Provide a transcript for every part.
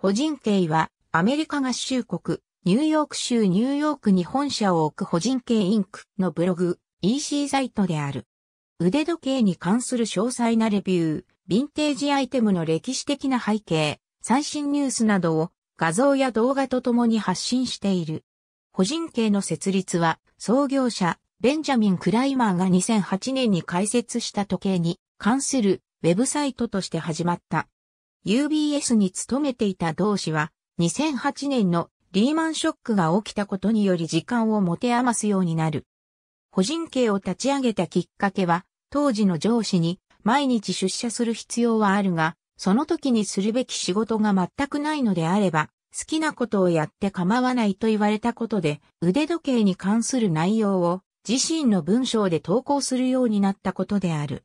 保人系はアメリカ合衆国、ニューヨーク州ニューヨークに本社を置く保人系インクのブログ、EC サイトである。腕時計に関する詳細なレビュー、ヴィンテージアイテムの歴史的な背景、最新ニュースなどを画像や動画とともに発信している。保人系の設立は創業者ベンジャミン・クライマーが2008年に開設した時計に関するウェブサイトとして始まった。UBS に勤めていた同氏は、2008年のリーマンショックが起きたことにより時間を持て余すようになる。個人経を立ち上げたきっかけは、当時の上司に毎日出社する必要はあるが、その時にするべき仕事が全くないのであれば、好きなことをやって構わないと言われたことで、腕時計に関する内容を自身の文章で投稿するようになったことである。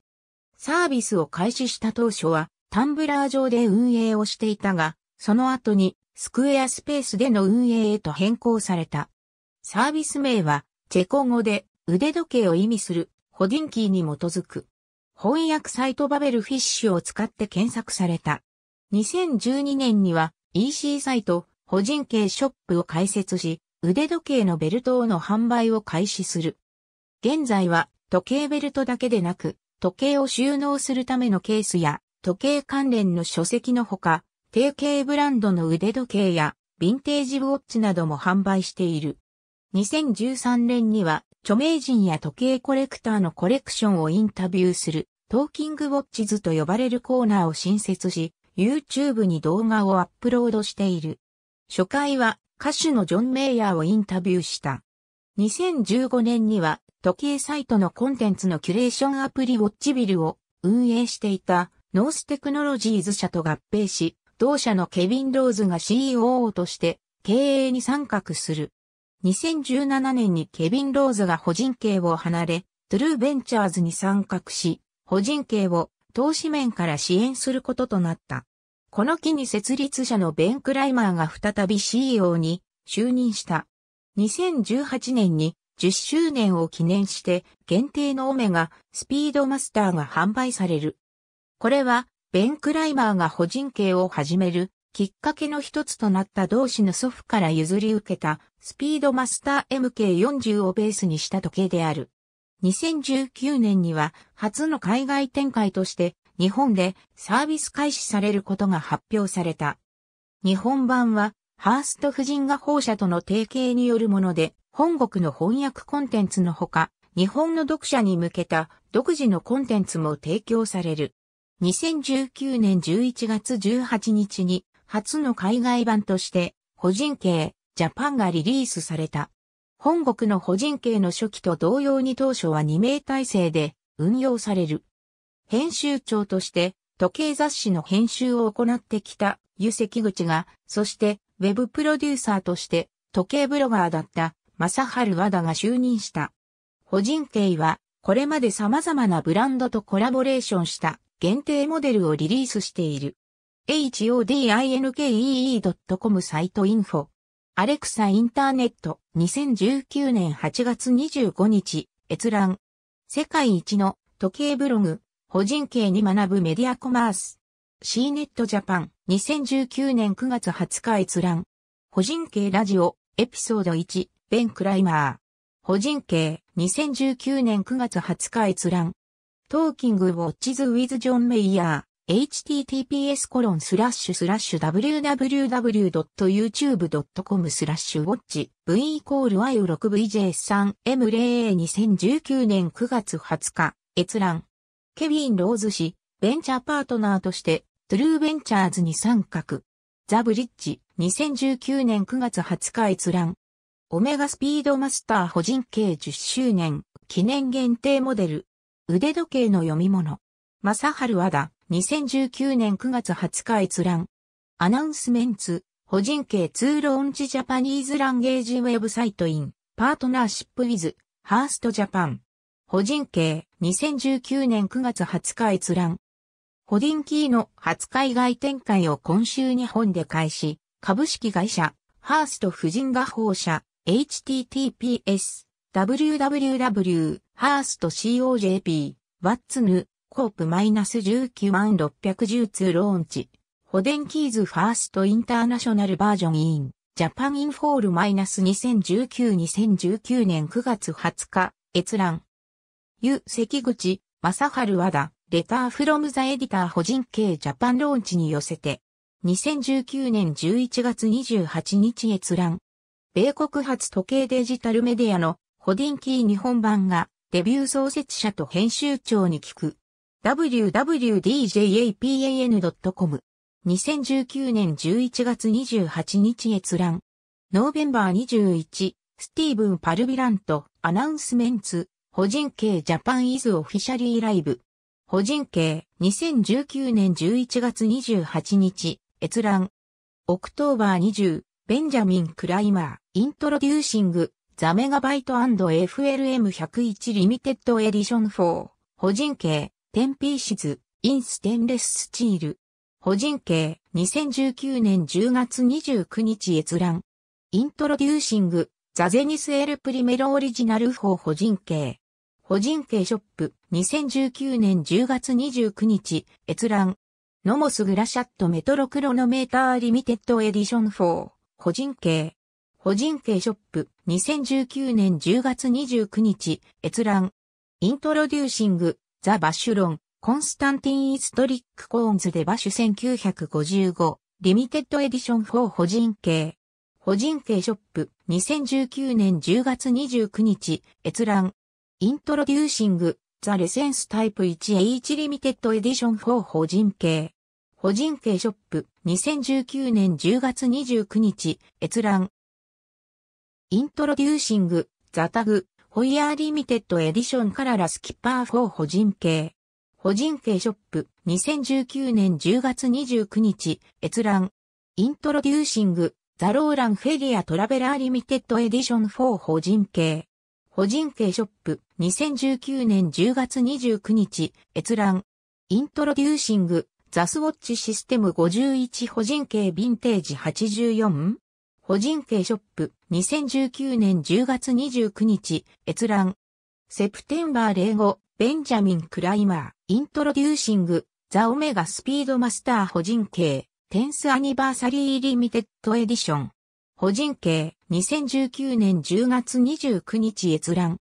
サービスを開始した当初は、タンブラー上で運営をしていたが、その後にスクエアスペースでの運営へと変更された。サービス名は、チェコ語で腕時計を意味するホディンキーに基づく。翻訳サイトバベルフィッシュを使って検索された。2012年には EC サイト、ホ人系ショップを開設し、腕時計のベルトの販売を開始する。現在は時計ベルトだけでなく、時計を収納するためのケースや時計関連の書籍のほか、定型ブランドの腕時計やヴィンテージウォッチなども販売している。2013年には著名人や時計コレクターのコレクションをインタビューするトーキングウォッチズと呼ばれるコーナーを新設し、YouTube に動画をアップロードしている。初回は歌手のジョン・メイヤーをインタビューした。2015年には時計サイトのコンテンツのキュレーションアプリウォッチビルを運営していたノーステクノロジーズ社と合併し、同社のケビン・ローズが COO として経営に参画する。2017年にケビン・ローズが保人系を離れ、トゥルーベンチャーズに参画し、保人系を投資面から支援することとなった。この機に設立者のベン・クライマーが再び CEO に就任した。2018年に10周年を記念して限定のオメガスピードマスターが販売される。これは、ベン・クライマーが個人形を始めるきっかけの一つとなった同志の祖父から譲り受けたスピードマスター MK40 をベースにした時計である。2019年には初の海外展開として日本でサービス開始されることが発表された。日本版はハースト夫人が放射との提携によるもので本国の翻訳コンテンツのほか日本の読者に向けた独自のコンテンツも提供される。2019年11月18日に初の海外版として、保人経ジャパンがリリースされた。本国の保人経の初期と同様に当初は2名体制で運用される。編集長として時計雑誌の編集を行ってきた湯関口が、そしてウェブプロデューサーとして時計ブロガーだった正春和田が就任した。保人経はこれまで様々なブランドとコラボレーションした限定モデルをリリースしている。hodinkee.com サイトインフォ。アレクサインターネット2019年8月25日閲覧。世界一の時計ブログ、保人系に学ぶメディアコマース。C ネットジャパン2019年9月20日閲覧。保人系ラジオエピソード1ベン・クライマー。保人系2019年9月20日閲覧。トーキングウォッチズウィズジョンメイヤー、https コロンスラッシュスラッシュ www.youtube.com スラッシュウォッチ v イコール i6vj3m0a2019 年9月20日閲覧ケビン・ローズ氏ベンチャーパートナーとしてトゥルーベンチャーズに参画ザ・ブリッジ2019年9月20日閲覧オメガスピードマスター保人計10周年記念限定モデル腕時計の読み物。正春和田、2019年9月20日閲覧。アナウンスメンツ、個人系ーローンチジャパニーズランゲージウェブサイトイン、パートナーシップウィズ、ハーストジャパン。個人系、2019年9月20日閲覧。ホディンキーの初海外展開を今週日本で開始、株式会社、ハースト婦人が放社、https www.hearst.cojp、ワッツヌ、コープ -19 万610通ローンチ、ホデンキーズファーストインターナショナルバージョンイン、ジャパンインフォール -2019-2019 年9月20日、閲覧。ゆ、関口、正春和田、レターフロムザエディター保人系ジャパンローンチに寄せて、2019年11月28日閲覧。米国発時計デジタルメディアのホディンキー日本版がデビュー創設者と編集長に聞く。w w d j a p a n c o m 2019年11月28日閲覧。ノーベンバー21、スティーブン・パルビラント、アナウンスメンツ、保人系ジャパンイズオフィシャリーライブ。保人系2019年11月28日、閲覧。オクトーバー20、ベンジャミン・クライマー、イントロデューシング、ザメガバイト &FLM101 リミテッドエディション4、保人形、テンピーシズ、インステンレススチール。保人形、2019年10月29日閲覧。イントロデューシング、ザゼニスエルプリメロオリジナル4保人形。保人形ショップ、2019年10月29日、閲覧。ノモスグラシャットメトロクロノメーターリミテッドエディション4、保人形。個人系ショップ、2019年10月29日、閲覧。イントロデューシング、ザ・バッシュロン、コンスタンティン・イストリック・コーンズ・でバッシュ1955、リミテッドエディション4個人系。個人系ショップ、2019年10月29日、閲覧。イントロデューシング、ザ・レセンスタイプ 1H リミテッドエディション4個人系。個人系ショップ、2019年10月29日、閲覧。イントロデューシング、ザタグ、ホイヤーリミテッドエディションからラスキッパー4個人系。個人系ショップ、2019年10月29日、閲覧。イントロデューシング、ザローランフェリアトラベラーリミテッドエディション4個人系。個人系ショップ、2019年10月29日、閲覧。イントロデューシング、ザスウォッチシステム51個人系ヴィンテージ84個人系ショップ、2019年10月29日、閲覧。セプテンバー05、ベンジャミン・クライマー、イントロデューシング、ザ・オメガ・スピードマスター個人系、テンス・アニバーサリー・リミテッド・エディション。個人系、2019年10月29日閲覧。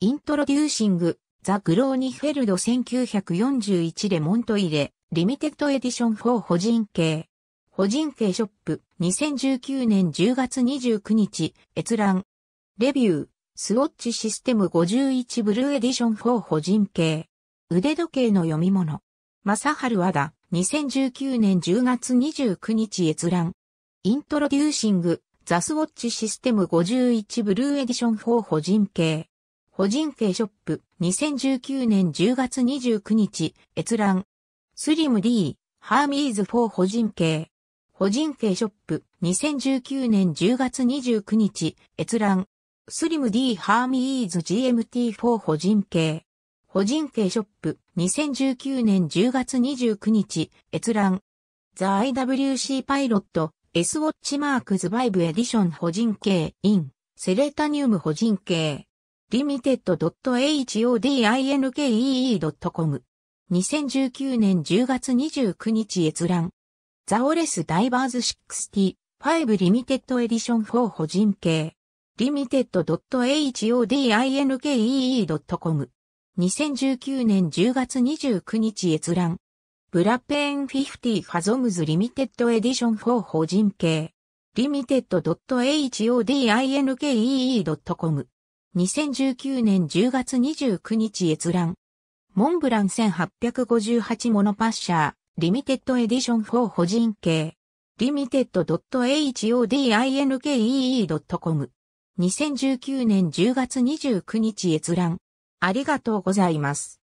イントロデューシング、ザ・グローニフェルド1941レモントイレ、リミテッドエディション4保人系。個人系ショップ、2019年10月29日、閲覧。レビュー、スウォッチシステム51ブルーエディション4個人系。腕時計の読み物。ハル和田、2019年10月29日閲覧。イントロデューシング、ザスウォッチシステム51ブルーエディション4個人系。個人系ショップ、2019年10月29日、閲覧。スリム D、ハーミーズ4個人系。個人系ショップ、2019年10月29日、閲覧。スリム D ハーミーズ GMT4 個人系。個人系ショップ、2019年10月29日、閲覧。ザ・ IWC パイロット、S ウォッチマークズバイブエディション個人系、イン、セレタニウム個人系。limited.hodinke.com。2019年10月29日閲覧。ザオレスダイバーズ65リミテッドエディション4保人系。リミテッド .hodinke.com。2019年10月29日閲覧。ブラペーン50ファゾムズリミテッドエディション4保人系。リミテッド .hodinke.com。2019年10月29日閲覧。モンブラン1858モノパッシャー。リミテッドエディション4保人系。リミテッド .hodinke.com。2019年10月29日閲覧。ありがとうございます。